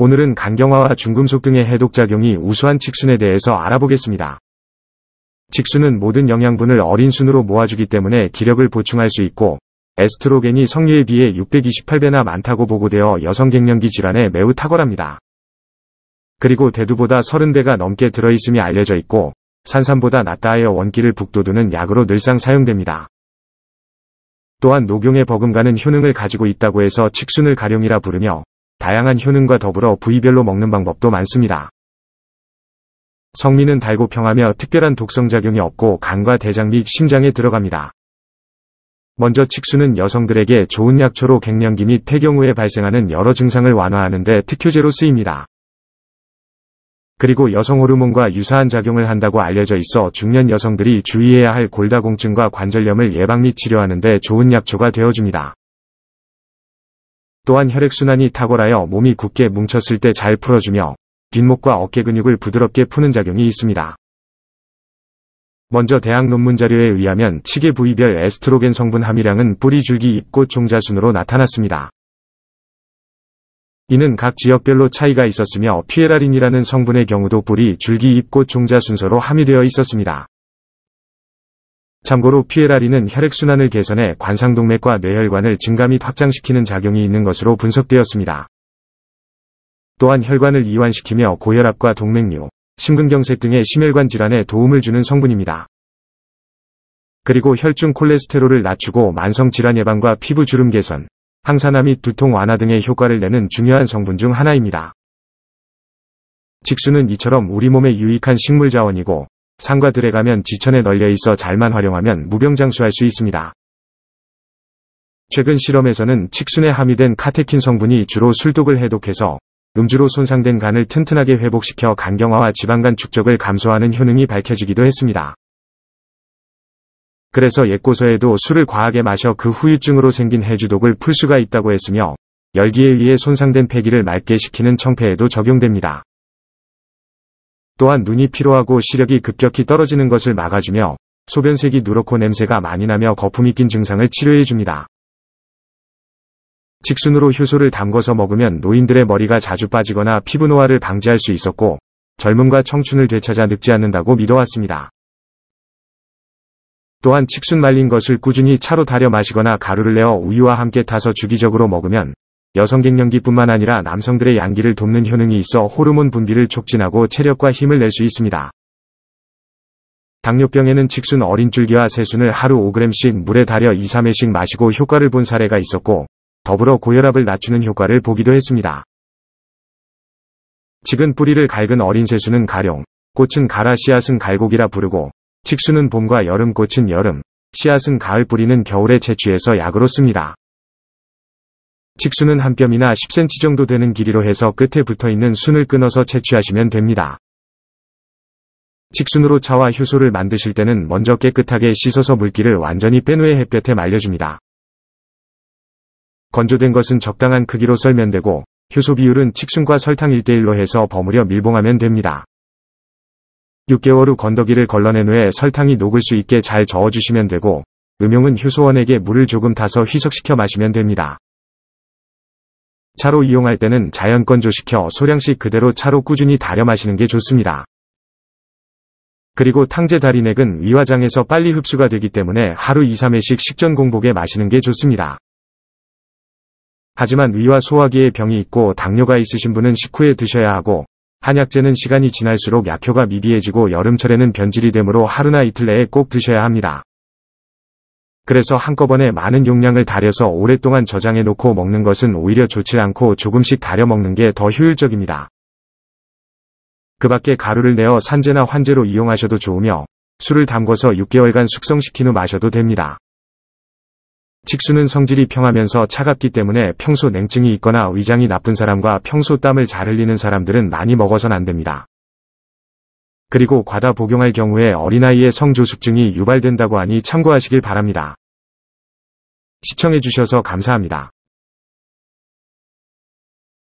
오늘은 간경화와 중금속 등의 해독작용이 우수한 직순에 대해서 알아보겠습니다. 직순은 모든 영양분을 어린 순으로 모아주기 때문에 기력을 보충할 수 있고 에스트로겐이 성류에 비해 628배나 많다고 보고되어 여성 갱년기 질환에 매우 탁월합니다. 그리고 대두보다 30배가 넘게 들어있음이 알려져 있고 산삼보다 낫다 하여 원기를 북돋우는 약으로 늘상 사용됩니다. 또한 녹용에 버금가는 효능을 가지고 있다고 해서 칡순을 가룡이라 부르며 다양한 효능과 더불어 부위별로 먹는 방법도 많습니다. 성미는 달고 평하며 특별한 독성작용이 없고 간과 대장 및 심장에 들어갑니다. 먼저 칙수는 여성들에게 좋은 약초로 갱년기 및 폐경 후에 발생하는 여러 증상을 완화하는 데 특효제로 쓰입니다. 그리고 여성 호르몬과 유사한 작용을 한다고 알려져 있어 중년 여성들이 주의해야 할 골다공증과 관절염을 예방 및 치료하는 데 좋은 약초가 되어줍니다. 또한 혈액순환이 탁월하여 몸이 굳게 뭉쳤을 때 잘 풀어주며 뒷목과 어깨 근육을 부드럽게 푸는 작용이 있습니다. 먼저 대학 논문 자료에 의하면 치계 부위별 에스트로겐 성분 함유량은 뿌리 줄기 잎꽃 종자 순으로 나타났습니다. 이는 각 지역별로 차이가 있었으며 피에라린이라는 성분의 경우도 뿌리 줄기 잎꽃 종자 순서로 함유되어 있었습니다. 참고로 피에라이는 혈액순환을 개선해 관상동맥과 뇌혈관을 증가 및 확장시키는 작용이 있는 것으로 분석되었습니다. 또한 혈관을 이완시키며 고혈압과 동맥류, 심근경색 등의 심혈관 질환에 도움을 주는 성분입니다. 그리고 혈중 콜레스테롤을 낮추고 만성 질환 예방과 피부 주름 개선, 항산화 및 두통 완화 등의 효과를 내는 중요한 성분 중 하나입니다. 직수는 이처럼 우리 몸에 유익한 식물 자원이고 상과들에 가면 지천에 널려 있어 잘만 활용하면 무병장수할 수 있습니다. 최근 실험에서는 칙순에 함유된 카테킨 성분이 주로 술독을 해독해서 음주로 손상된 간을 튼튼하게 회복시켜 간경화와 지방간 축적을 감소하는 효능이 밝혀지기도 했습니다. 그래서 옛고서에도 술을 과하게 마셔 그 후유증으로 생긴 해주독을 풀 수가 있다고 했으며 열기에 의해 손상된 폐기를 맑게 시키는 청폐에도 적용됩니다. 또한 눈이 피로하고 시력이 급격히 떨어지는 것을 막아주며 소변색이 누렇고 냄새가 많이 나며 거품이 낀 증상을 치료해줍니다. 직순으로 효소를 담궈서 먹으면 노인들의 머리가 자주 빠지거나 피부 노화를 방지할 수 있었고 젊음과 청춘을 되찾아 늙지 않는다고 믿어왔습니다. 또한 칡순 말린 것을 꾸준히 차로 달여 마시거나 가루를 내어 우유와 함께 타서 주기적으로 먹으면 여성 갱년기뿐만 아니라 남성들의 양기를 돕는 효능이 있어 호르몬 분비를 촉진하고 체력과 힘을 낼 수 있습니다. 당뇨병에는 칡순 어린 줄기와 새순을 하루 5g씩 물에 달여 2, 3회씩 마시고 효과를 본 사례가 있었고 더불어 고혈압을 낮추는 효과를 보기도 했습니다. 직은 뿌리를 갈은 어린 새순은 가령, 꽃은 가라 씨앗은 갈곡이라 부르고 칡순은 봄과 여름 꽃은 여름, 씨앗은 가을 뿌리는 겨울에 채취해서 약으로 씁니다. 직수는 한 뼘이나 10cm 정도 되는 길이로 해서 끝에 붙어있는 순을 끊어서 채취하시면 됩니다. 직순으로 차와 효소를 만드실 때는 먼저 깨끗하게 씻어서 물기를 완전히 뺀 후에 햇볕에 말려줍니다. 건조된 것은 적당한 크기로 썰면 되고 효소 비율은 직순과 설탕 1대1로 해서 버무려 밀봉하면 됩니다. 6개월 후 건더기를 걸러낸 후에 설탕이 녹을 수 있게 잘 저어주시면 되고 음용은 효소원에게 물을 조금 타서 희석시켜 마시면 됩니다. 차로 이용할 때는 자연 건조시켜 소량씩 그대로 차로 꾸준히 다려 마시는 게 좋습니다. 그리고 탕제 다리액은 위화장에서 빨리 흡수가 되기 때문에 하루 2, 3회씩 식전 공복에 마시는 게 좋습니다. 하지만 위와 소화기에 병이 있고 당뇨가 있으신 분은 식후에 드셔야 하고 한약재는 시간이 지날수록 약효가 미비해지고 여름철에는 변질이 되므로 하루나 이틀 내에 꼭 드셔야 합니다. 그래서 한꺼번에 많은 용량을 달여서 오랫동안 저장해놓고 먹는 것은 오히려 좋지 않고 조금씩 달려 먹는 게 더 효율적입니다. 그 밖에 가루를 내어 산재나 환재로 이용하셔도 좋으며 술을 담궈서 6개월간 숙성시킨 후 마셔도 됩니다. 직수는 성질이 평하면서 차갑기 때문에 평소 냉증이 있거나 위장이 나쁜 사람과 평소 땀을 잘 흘리는 사람들은 많이 먹어선 안됩니다. 그리고 과다 복용할 경우에 어린아이의 성조숙증이 유발된다고 하니 참고하시길 바랍니다. 시청해주셔서 감사합니다.